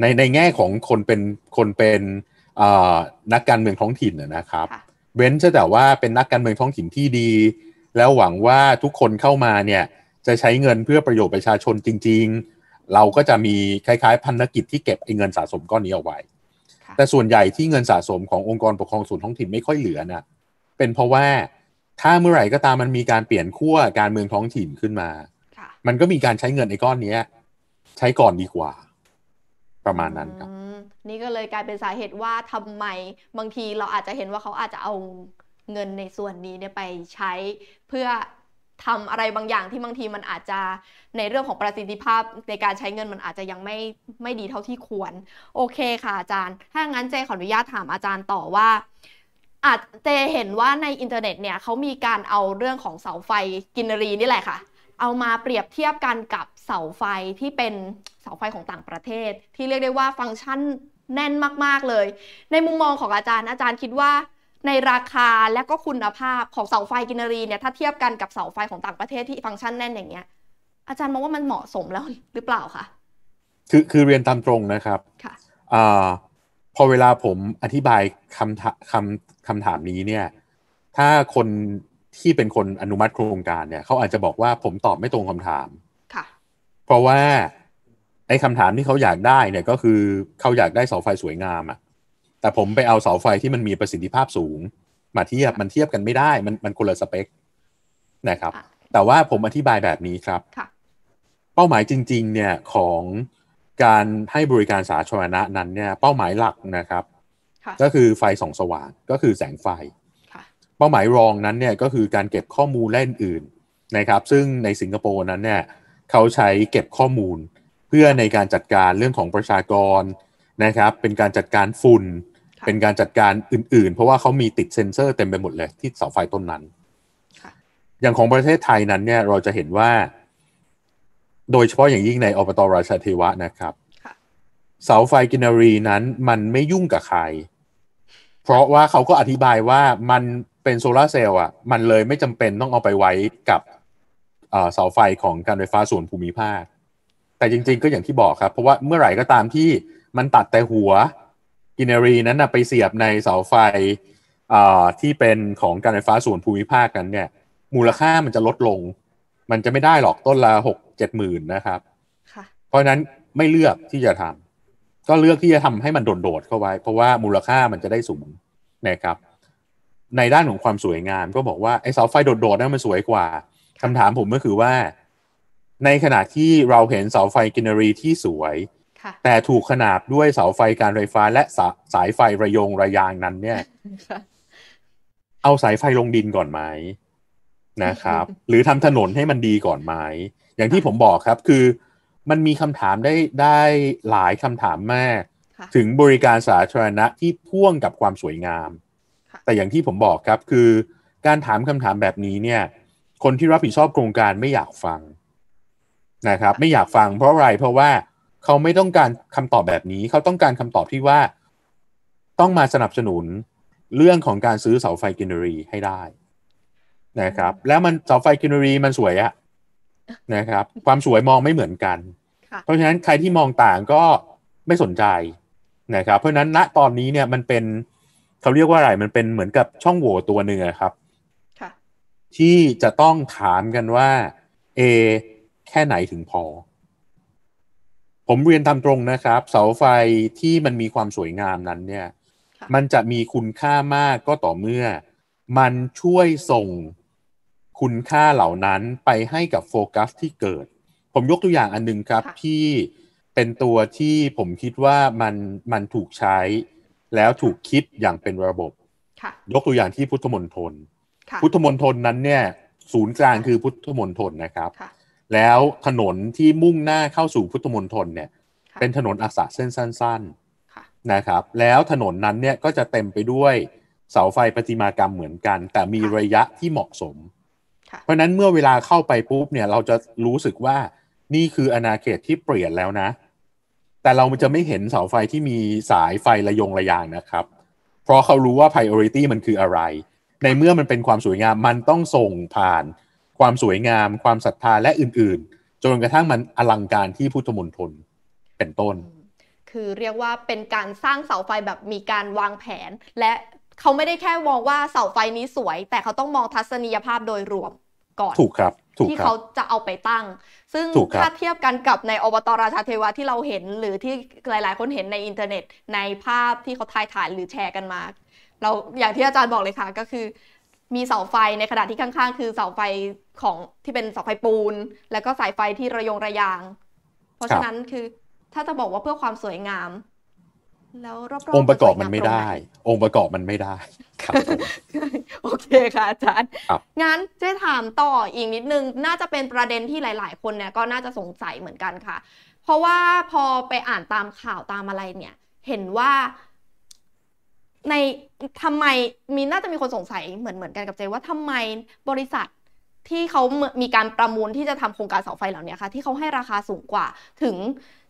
ในในแง่ของคนเป็นคนเป็นนักการเมืองท้องถิ่นนะครับ เว้นแต่ว่าเป็นนักการเมืองท้องถิ่นที่ดี แล้วหวังว่าทุกคนเข้ามาเนี่ยจะใช้เงินเพื่อประโยชน์ประชาชนจริง ๆเราก็จะมีคล้ายๆพันธกิจที่เก็บไอ้เงินสะสมก้อนนี้เอาไว้ แต่ส่วนใหญ่ที่เงินสะสมขององค์กรปกครองส่วนท้องถิ่นไม่ค่อยเหลือนะเป็นเพราะว่าถ้าเมื่อไหร่ก็ตามมันมีการเปลี่ยนขั้วการเมืองท้องถิ่นขึ้นมา มันก็มีการใช้เงินไอ้ก้อนนี้ใช้ก่อนดีกว่า ประมาณนั้นครับนี่ก็เลยกลายเป็นสาเหตุว่าทำไมบางทีเราอาจจะเห็นว่าเขาอาจจะเอาเงินในส่วนนี้เนี่ยไปใช้เพื่อทำอะไรบางอย่างที่บางทีมันอาจจะในเรื่องของประสิทธิภาพ ในการใช้เงินมันอาจจะยังไม่ไม่ดีเท่าที่ควร โอเคค่ะอาจารย์ ถ้างั้นเจขออนุญาตถามอาจารย์ต่อว่า อาจเจเห็นว่าในอินเทอร์เน็ตเนี่ยเขามีการเอาเรื่องของเสาไฟกินรีนี่แหละค่ะ เอามาเปรียบเทียบกันกับเสาไฟที่เป็นเสาไฟของต่างประเทศ ที่เรียกได้ว่าฟังก์ชันแน่นมากๆเลย ในมุมมองของอาจารย์ อาจารย์คิดว่าในราคาและก็คุณภาพของเสาไฟกินรีเนี่ยถ้าเทียบกันกับเสาไฟของต่างประเทศที่ฟังก์ชันแน่นอย่างเงี้ย อาจารย์มองว่ามันเหมาะสมแล้วหรือเปล่าคะคือคือเรียนตามตรงนะครับค่ะอพอเวลาผมอธิบายคำคำคำถามนี้เนี่ย ถ้าคนที่เป็นคนอนุมัติโครงการเนี่ยเขาอาจจะบอกว่าผมตอบไม่ตรงคำถามค่ะ เพราะว่าไอ้คำถามที่เขาอยากได้เนี่ยก็คือเขาอยากได้เสาไฟสวยงามอะแต่ผมไปเอาเสาไฟที่มันมีประสิทธิภาพสูงมาเทียบ มันเทียบกันไม่ได้มันมันคนละสเปคนะครับ แต่ว่าผมอธิบายแบบนี้ครับ เป้าหมายจริงๆเนี่ยของการให้บริการสาธารณะนั้นเนี่ยเป้าหมายหลักนะครับก็คือไฟส่องสว่างก็คือแสงไฟ เป้าหมายรองนั้นเนี่ยก็คือการเก็บข้อมูลแลนอื่นนะครับ ซึ่งในสิงคโปร์นั้นเนี่ยเขาใช้เก็บข้อมูล เพื่อในการจัดการเรื่องของประชากรนะครับ เป็นการจัดการฝุ่นเป็นการจัดการอื่นๆ เพราะว่าเขามีติดเซ็นเซอร์เต็มไปหมดเลย ที่เสาไฟต้นนั้น อย่างของประเทศไทยนั้นเนี่ยเราจะเห็นว่า โดยเฉพาะอย่างยิ่งในอบตราชาเทวะนะครับเสาไฟกินรีนั้น มันไม่ยุ่งกับใคร เพราะว่าเขาก็อธิบายว่ามันเป็นโซลาเซลล์อ่ะ มันเลยไม่จำเป็นต้องเอาไปไว้กับเสาไฟของการไฟฟ้าส่วนภูมิภาค แต่จริง ๆก็อย่างที่บอกครับ เพราะว่าเมื่อไหร่ก็ตามที่มันตัดแต่หัวกินรีนั้นนะไปเสียบในเสาไฟที่เป็นของการไฟฟ้าส่วนภูมิภาคกันเนี่ยมูลค่ามันจะลดลง มันจะไม่ได้หรอกต้นละหกเจ็ดหมื่นนะครับเพราะนั้นไม่เลือกที่จะทำก็เลือกที่จะทำให้มันโดดๆเข้าไว้ เพราะว่ามูลค่ามันจะได้สูงนะครับ ในด้านของความสวยงามก็บอกว่าไอ้เสาไฟโดดๆนั่นมันสวยกว่าคำถามผมก็คือว่า ในขณะที่เราเห็นเสาไฟกินรีที่สวยแต่ถูกขนาบด้วยเสาไฟการไฟฟ้าและสาสายไฟ ระยงระยางนั้น เนี่ย เอาสายไฟลงดินก่อนไหมนะครับ หรือทำถนนให้มันดีก่อนไหม อย่างที่ผมบอกครับคือมันมีคำถามได้ได้หลายคำถามแม่ถึงบริการสาธารณะที่พ่วงกับความสวยงามแต่อย่างที่ผมบอกครับคือ การถามคำถามแบบนี้เนี่ย คนที่รับผิดชอบโครงการไม่อยากฟังนะครับ ไม่อยากฟังเพราะอะไร เพราะว่าเขาไม่ต้องการคำตอบแบบนี้เขาต้องการคำตอบที่ว่าต้องมาสนับสนุนเรื่องของการซื้อเสาไฟกินรีให้ได้ นะครับ แล้วมันเสาไฟกินรีมันสวยอะนะครับความสวยมองไม่เหมือนกัน เพราะฉะนั้นใครที่มองต่างก็ไม่สนใจนะครับ เพราะฉะนั้นณตอนนี้เนี่ยมันเป็นเขาเรียกว่าอะไรมันเป็น เหมือนกับช่องโหว่ตัวหนึ่งครับที่จะต้องถามกันว่าเอแค่ไหนถึงพอผมเรียนทำตรงนะครับ เสาไฟที่มันมีความสวยงามนั้นเนี่ยมันจะมีคุณค่ามากก็ต่อเมื่อมันช่วยส่งคุณค่าเหล่านั้นไปให้กับโฟกัสที่เกิด ผมยกตัวอย่างอันหนึ่งครับที่เป็นตัวที่ผมคิดว่ามันมันถูกใช้แล้วถูกคิดอย่างเป็นระบบยกตัวอย่างที่พุทธมณฑลพุทธมณฑลนั้นเนี่ย ศูนย์กลางคือพุทธมณฑลนะครับแล้วถนนที่มุ่งหน้าเข้าสู่พุทธมณฑลเนี่ยเป็นถนนอักษะเส้นสั้นๆนะครับแล้วถนนนั้นเนี่ยก็จะเต็มไปด้วยเสาไฟประติมากรรมเหมือนกัน แต่มีระยะที่เหมาะสมเพราะนั้นเมื่อเวลาเข้าไปปุ๊บเนี่ยเราจะรู้สึกว่านี่คืออนาเขตที่เปลี่ยนแล้วนะ แต่เราจะไม่เห็นเสาไฟที่มีสายไฟระยงระยางนะครับ เพราะเขารู้ว่า Priority มันคืออะไร ในเมื่อมันเป็นความสวยงามมันต้องส่งผ่านความสวยงามความศรัทธาและอื่นๆ จนกระทั่งมันอลังการที่พุทธมณฑลเป็นต้น คือเรียกว่าเป็นการสร้างเสาไฟแบบมีการวางแผน และเขาไม่ได้แค่มองว่าเสาไฟนี้สวย แต่เขาต้องมองทัศนียภาพโดยรวมก่อน ถูกครับที่เขาจะเอาไปตั้ง ซึ่งถ้าเทียบกันกับในอบตราชาเทวะที่เราเห็นหรือที่หลาย ๆคนเห็นในอินเทอร์เน็ตในภาพที่เขาถ่ายถ่ายหรือแชร์กันมาเราอย่างที่อาจารย์บอกเลยค่ะก็คือมีเสาไฟในขณะที่ข้างๆ คือเสาไฟของที่เป็นเสาไฟปูน แล้วก็สายไฟที่ระยงระยาง เพราะฉะนั้นคือ ถ้าจะบอกว่าเพื่อความสวยงามแล้วรอบๆองค์ประกอบมันไม่ได้ องค์ประกอบมันไม่ได้ครับโอเคค่ะอาจารย์งั้นจะถามต่ออีกนิดนึงน่าจะเป็นประเด็นที่หลายๆคนเนี่ยก็น่าจะสงสัยเหมือนกันค่ะ เพราะว่าพอไปอ่านตามข่าวตามอะไรเนี่ย เห็นว่าในทำไมมีน่าจะมีคนสงสัยเหมือนเหมือนกันกับเจว่าทำไมบริษัทที่เขามีการประมูลที่จะทำโครงการเสาไฟเหล่านี้ค่ะที่เขาให้ราคาสูงกว่า ถึง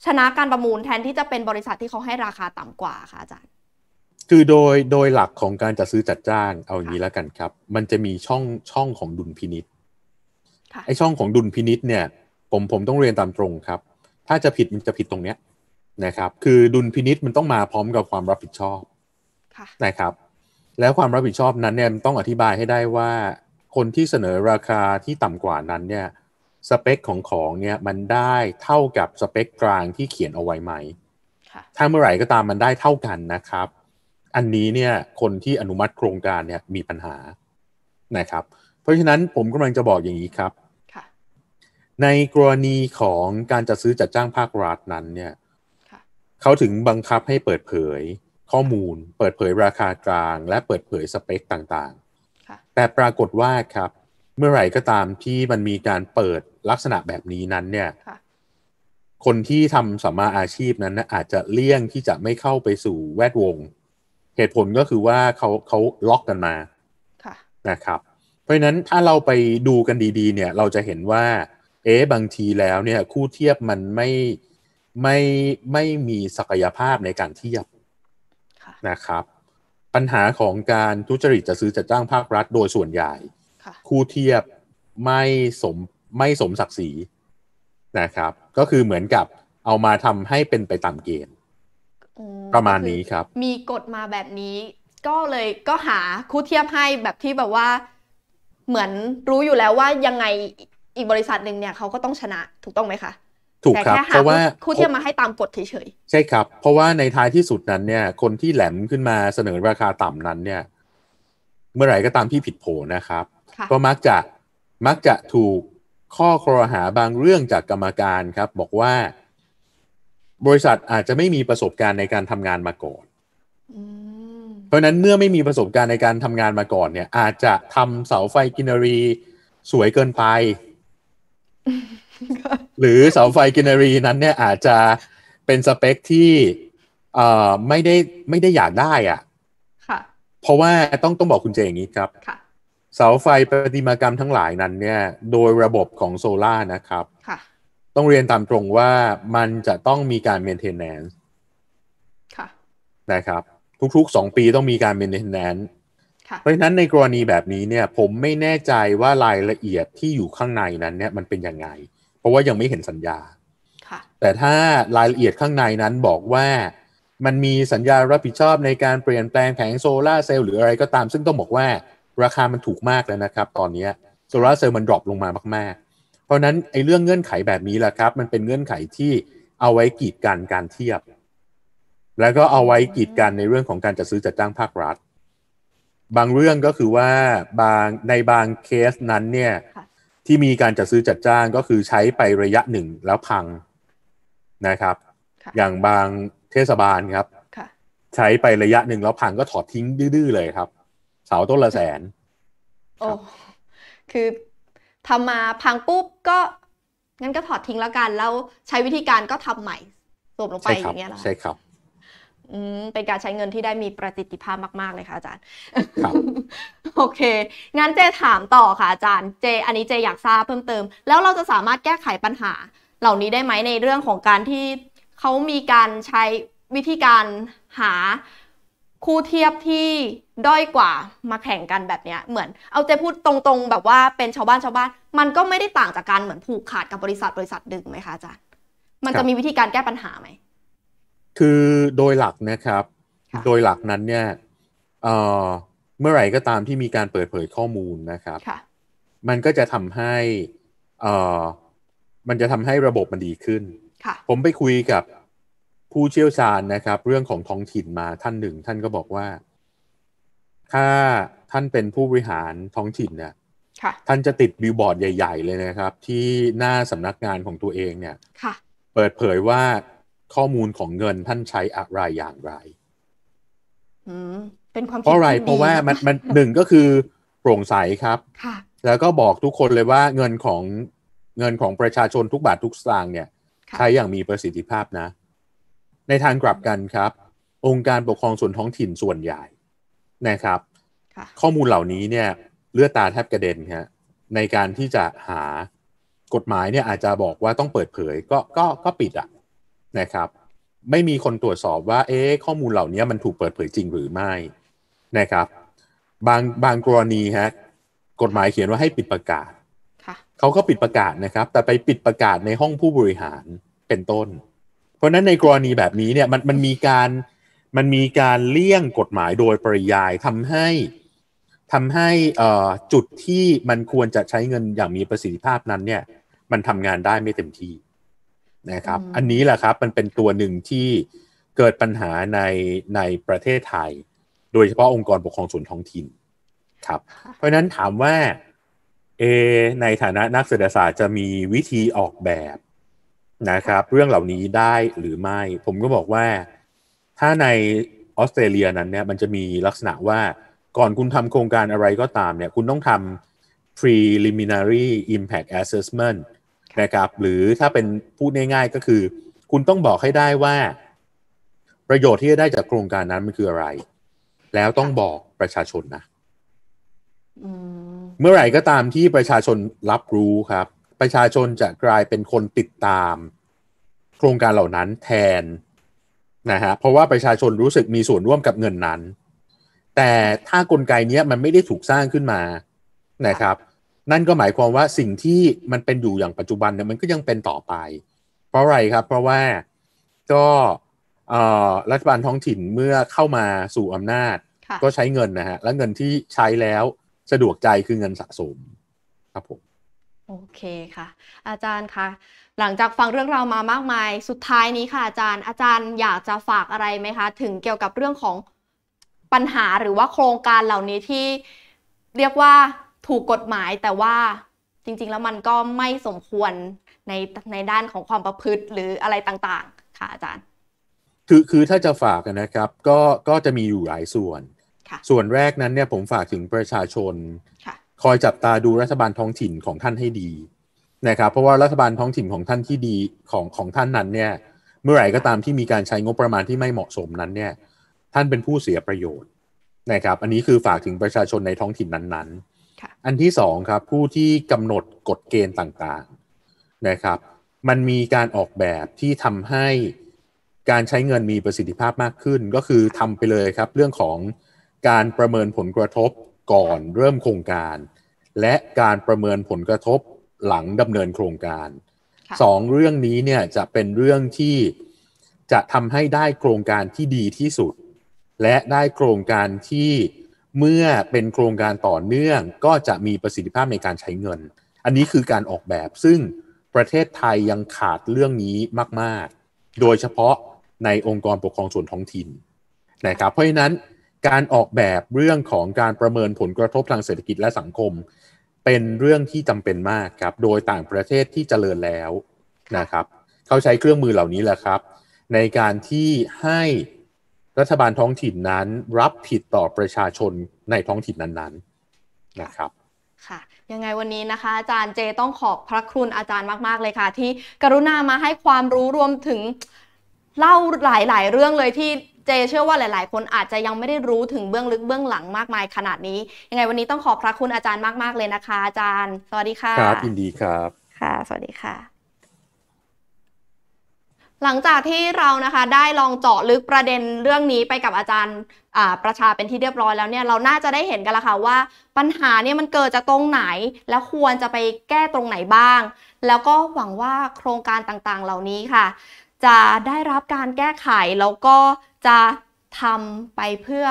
ชนะการประมูลแทนที่จะเป็นบริษัทที่เขาให้ราคาต่ำกว่าค่ะอาจารย์คือโดยโดยหลักของการจัดซื้อจัดจ้างเอาอย่างนี้แล้วกันครับ มันจะมีช่องช่องของดุลพินิษไอช่องของดุลพินิษเนี่ยผมผมต้องเรียนตามตรงครับ ถ้าจะผิดมันจะผิดตรงเนี้ยนะครับ คือดุลพินิษมันต้องมาพร้อมกับความรับผิดชอบนะครับแล้วความรับผิดชอบนั้นเนี่ยต้องอธิบายให้ได้ว่า คนที่เสนอราคาที่ต่ำกว่านั้นเนี่ยสเปคของของเนี่ยมันได้เท่ากับสเปคกลางที่เขียนเอาไว้ไหมถ้าเมื่อไหร่ก็ตามมันได้เท่ากันนะครับ อันนี้เนี่ยคนที่อนุมัติโครงการเนี่ยมีปัญหานะครับ เพราะฉะนั้นผมกำลังจะบอกอย่างนี้ครับในกรณีของการจัดซื้อจัดจ้างภาครัฐนั้นเนี่ยเขาถึงบังคับให้เปิดเผยข้อมูล เปิดเผยราคากลาง และเปิดเผยสเปคต่าง ๆ แต่ปรากฏว่าครับ เมื่อไหร่ก็ตามที่มันมีการเปิดลักษณะแบบนี้นั้นเนี่ยคนที่ทำสัมมาอาชีพนั้นนะอาจจะเลี่ยงที่จะไม่เข้าไปสู่แวดวง เหตุผลก็คือว่าเขาเขาล็อกกันมานะครับ เพราะนั้นถ้าเราไปดูกันดี ๆ เนี่ยเราจะเห็นว่าเอ๊บางทีแล้วเนี่ย คู่เทียบมันไม่ไม่ไม่มีศักยภาพในการเทียบนะครับ ปัญหาของการทุจริตจะซื้อจัดจ้างภาครัฐโดยส่วนใหญ่ คู่เทียบไม่สมไม่สมศักดิ์ศรี นะครับ ก็คือเหมือนกับเอามาทำให้เป็นไปตามเกณฑ์ประมาณนี้ครับ มีกฎมาแบบนี้ก็เลยก็หาคู่เทียบให้แบบที่แบบว่าเหมือนรู้อยู่แล้วว่ายังไงอีกบริษัทหนึ่งเนี่ยเขาก็ต้องชนะถูกต้องไหมคะถูกครับเพราะว่าคู่เทียบมาให้ตามกฎเฉยๆใช่ครับ เพราะว่าในท้ายที่สุดนั้นเนี่ย คนที่แหลมขึ้นมาเสนอราคาต่ำนั้น เนี่ย เมื่อไหร่ก็ตามที่ผิดโผนะครับก็มักจะมักจะถูกข้อครหาบางเรื่องจากกรรมการครับ บอกว่าบริษัทอาจจะไม่มีประสบการณ์ในการทำงานมาก่อนเพราะนั้นเมื่อไม่มีประสบการณ์ในการทำงานมาก่อน เนี่ย อาจจะทำเสาไฟกินรี สวยเกินไปหรือเสาไฟกินรีนั้นเนี่ยอาจจะเป็นสเปคที่เอ่อไม่ได้ไม่ได้อยากได้อ่ะค่ะ เพราะว่าต้องต้องบอกคุณเจอย่างนี้ครับค่ะเสาไฟประติมากรรมทั้งหลายนั้นเนี่ย โดยระบบของโซล่านะครับค่ะต้องเรียนตามตรงว่ามันจะต้องมีการเมนเทนแนนซ์ค่ะนะครับ ทุกๆสองปีต้องมีการเมนเทนแนนซ์เพราะฉะนั้นในกรณีแบบนี้เนี่ยผมไม่แน่ใจว่ารายละเอียดที่อยู่ข้างในนั้นเนี่ยมันเป็นยังไงราะว่ายังไม่เห็นสัญญา แต่ถ้ารายละเอียดข้างในนั้นบอกว่ามันมีสัญญารับผิดชอบในการเปลี่ยนแปลงแผงโซลาเซลล์หรืออะไรก็ตาม ซึ่งต้องบอกว่าราคามันถูกมากแล้วนะครับ ตอนนี้โซลาเซลล์มันดรอปลงมามากๆ เพราะนั้นไอ้เรื่องเงื่อนไขแบบนี้แหละครับ มันเป็นเงื่อนไขที่เอาไว้กีดกันการเทียบ แล้วก็เอาไว้กีดกันในเรื่องของการจัดซื้อจัดจ้างภาครัฐ บางเรื่องก็คือว่าบางในบางเคส นั้นเนี่ยที่มีการจัดซื้อจัดจ้างก็คือใช้ไประยะหนึ่งแล้วพังนะครับ อย่างบางเทศบาลครับใช้ไประยะหนึ่งแล้วพังก็ถอดทิ้ง ดื้อเลยครับเสาต้นละแสน โอ้คือทำมาพังปุ๊บก็งั้นก็ถอดทิ้งแล้วกัน แล้วใช้วิธีการก็ทำใหม่รวมลงไปอย่างเงี้ยหรอ ใช่ครับเป็นการใช้เงินที่ได้มีประสิทธิภาพมากๆเลยค่ะอาจารย์ ครับ โอเค งั้นเจถามต่อค่ะอาจารย์ เจ อันนี้เจอยากทราบเพิ่มเติม แล้วเราจะสามารถแก้ไขปัญหา เหล่านี้ได้ไหมในเรื่องของการที่เขามีการใช้วิธีการหาคู่เทียบที่ ด้อยกว่า มาแข่งกันแบบเนี้ยเหมือน เอาเจพูดตรงๆแบบว่าเป็นชาวบ้านชาวบ้าน มันก็ไม่ได้ต่างจากการเหมือนผูกขาดกับบริษัท บริษัทดึงไหมคะอาจารย์ มันจะมีวิธีการแก้ปัญหาไหมคือโดยหลักนะครับ โดยหลักนั้นเนี่ยเมื่อไหร่ก็ตามที่มีการเปิดเผยข้อมูลนะครับมันก็จะทำให้มันจะทำให้ระบบมันดีขึ้นผมไปคุยกับผู้เชี่ยวชาญนะครับ เรื่องของท้องถิ่นมาท่านหนึ่ง ท่านก็บอกว่าถ้าท่านเป็นผู้บริหารท้องถิ่นเนี่ยท่านจะติดบิลบอร์ดใหญ่ ๆ เลยนะครับ ที่หน้าสำนักงานของตัวเองเนี่ยเปิดเผยว่าข้อมูลของเงินท่านใช้อะไรอย่างไรเป็นความเพราะอะไร เพราะว่ามันมันหนึ่งก็คือโปร่งใสครับแล้วก็บอกทุกคนเลยว่า เงินของเงินของประชาชนทุกบาททุกสตางค์เนี่ยใช้อย่างมีประสิทธิภาพนะ ในทางกลับกันครับ องค์การปกครองส่วนท้องถิ่นส่วนใหญ่นะครับข้อมูลเหล่านี้เนี่ย เลือดตาแทบกระเด็นฮะในการที่จะหากฎหมายเนี่ยอาจจะบอกว่าต้องเปิดเผย ก็ก็ก็ปิดอะ่ะนะครับไม่มีคนตรวจสอบว่าเอ๊ะข้อมูลเหล่านี้มันถูกเปิดเผยจริงหรือไม่นะครับบางบางกรณีฮะกฎหมายเขียนว่าให้ปิดประกาศเขาก็ปิดประกาศนะครับแต่ไปปิดประกาศในห้องผู้บริหารเป็นต้น เพราะนั้นในกรณีแบบนี้เนี่ยมันมันมีการมันมีการเลี่ยงกฎหมายโดยปริยายทำให้ทำให้จุดที่มันควรจะใช้เงินอย่างมีประสิทธิภาพนั้นเนี่ยมันทำงานได้ไม่เต็มที่นะครับอันนี้แหละครับมันเป็นตัวหนึ่งที่เกิดปัญหาในในประเทศไทย โดยเฉพาะองค์กรปกครองส่วนท้องถิ่นครับเพราะนั้นถามว่าเอในฐานะนักเศรษฐศาสตร์จะมีวิธีออกแบบนะครับเรื่องเหล่านี้ได้หรือไม่ ผมก็บอกว่าถ้าในออสเตรเลียนั้นเนี่ยมันจะมีลักษณะว่าก่อนคุณทำโครงการอะไรก็ตามเนี่ยคุณต้องทำ preliminary impact assessment นะครับหรือถ้าเป็นพูดง่าย ๆก็คือคุณต้องบอกให้ได้ว่า ประโยชน์ที่จะได้จากโครงการนั้นมันคืออะไร แล้วต้องบอกประชาชนนะเมื่อไหร่ก็ตามที่ประชาชนรับรู้ครับ ประชาชนจะกลายเป็นคนติดตามโครงการเหล่านั้นแทน นะฮะเพราะว่าประชาชนรู้สึกมีส่วนร่วมกับเงินนั้น แต่ถ้ากลไกนี้มันไม่ได้ถูกสร้างขึ้นมา นะครับนั่นก็หมายความว่าสิ่งที่มันเป็นอยู่อย่างปัจจุบันเนี่ยมันก็ยังเป็นต่อไป เพราะอะไรครับเพราะว่าก็รัฐบาลท้องถิ่นเมื่อเข้ามาสู่อำนาจ ก็ใช้เงินนะฮะและเงินที่ใช้แล้วสะดวกใจคือเงินสะสม ครับผมโอเคค่ะ อาจารย์คะหลังจากฟังเรื่องเรามามากมายสุดท้ายนี้ค่ะอาจารย์ อาจารย์อยากจะฝากอะไรไหมคะ ถึงเกี่ยวกับเรื่องของปัญหาหรือว่าโครงการเหล่านี้ที่เรียกว่าถูกกฎหมายแต่ว่าจริงๆแล้วมันก็ไม่สมควร ในในด้านของความประพฤติหรืออะไรต่าง ๆค่ะอาจารย์คือคือถ้าจะฝากนะครับก็ก็จะมีอยู่หลายส่วนส่วนแรกนั้นเนี่ยผมฝากถึงประชาชนคคอยจับตาดูรัฐบาลท้องถิ่นของท่านให้ดีนะครับเพราะว่ารัฐบาลท้องถิ่นของท่านที่ดีของของท่านนั้นเนี่ยเมื่อไหร่ก็ตามที่มีการใช้งบประมาณที่ไม่เหมาะสมนั้นเนี่ยท่านเป็นผู้เสียประโยชน์นะครับ อันนี้คือฝากถึงประชาชนในท้องถิ่นนั้นๆอันที่สองครับผู้ที่กำหนดกฎเกณฑ์ต่างๆนะครับ มันมีการออกแบบที่ทำให้การใช้เงินมีประสิทธิภาพมากขึ้น ก็คือทำไปเลยครับ เรื่องของการประเมินผลกระทบก่อนเริ่มโครงการ และการประเมินผลกระทบหลังดำเนินโครงการสองเรื่องนี้เนี่ยจะเป็นเรื่องที่จะทำให้ได้โครงการที่ดีที่สุด และได้โครงการที่เมื่อเป็นโครงการต่อเนื่องก็จะมีประสิทธิภาพในการใช้เงิน อันนี้คือการออกแบบซึ่งประเทศไทยยังขาดเรื่องนี้มากๆ โดยเฉพาะในองค์กรปกครองส่วนท้องถิ่นนะครับ เพราะฉะนั้นการออกแบบเรื่องของการประเมินผลกระทบทางเศรษฐกิจและสังคม เป็นเรื่องที่จำเป็นมากครับ โดยต่างประเทศที่เจริญแล้วนะครับ เขาใช้เครื่องมือเหล่านี้แหละครับ ในการที่ให้รัฐบาลท้องถิ่นนั้นรับผิดต่อประชาชนในท้องถิ่นนั้นๆนะครับ ค่ะ ยังไงวันนี้นะคะ อาจารย์เจต้องขอบพระคุณอาจารย์มากๆ เลยค่ะ ที่กรุณามาให้ความรู้รวมถึงเล่าหลาย ๆ เรื่องเลยที่เจเชื่อว่าหลาย ๆ คนอาจจะยังไม่ได้รู้ถึงเบื้องลึกเบื้องหลังมากมายขนาดนี้ ยังไงวันนี้ต้องขอบพระคุณอาจารย์มากๆเลยนะคะ อาจารย์สวัสดีค่ะ ครับยินดีครับ ค่ะ สวัสดีค่ะหลังจากที่เรานะคะได้ลองเจาะลึกประเด็นเรื่องนี้ไปกับอาจารย์ประชาเป็นที่เรียบร้อยแล้วเนี่ยเราน่าจะได้เห็นกันละค่ะว่า ปัญหาเนี่ยมันเกิดจากตรงไหนแล้วควรจะไปแก้ตรงไหนบ้าง แล้วก็หวังว่าโครงการต่างๆเหล่านี้ค่ะ จะได้รับการแก้ไขแล้วก็จะทำไปเพื่อ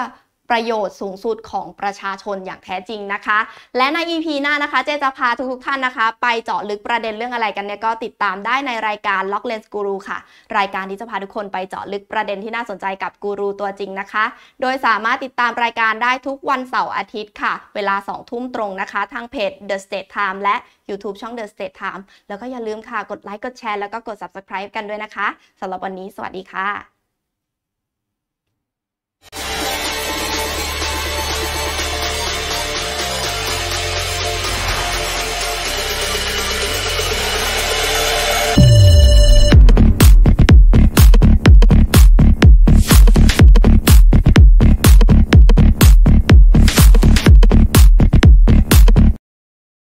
ประโยชน์สูงสุดของประชาชนอย่างแท้จริงนะคะ และใน EP หน้านะคะเจจะพาทุกๆท่านนะคะไปเจาะลึกประเด็นเรื่องอะไรกันเนี่ยก็ติดตามได้ในรายการ l o c k l e n s Guru ค่ะ รายการที่จะพาทุกคนไปเจาะลึกประเด็นที่น่าสนใจกับกูรูตัวจริงนะคะ โดยสามารถติดตามรายการได้ทุกวันเสาร์อาทิตย์ค่ะ เวลา 2 ทุ่มตรงนะคะทางเพจ The State Time และ YouTube ช่อง The State Time แล้วก็อย่าลืมค่ะกดไลค์กดแชร์แล้วก็กด Subscribe กันด้วยนะคะสำหรับวันนี้ สวัสดีค่ะ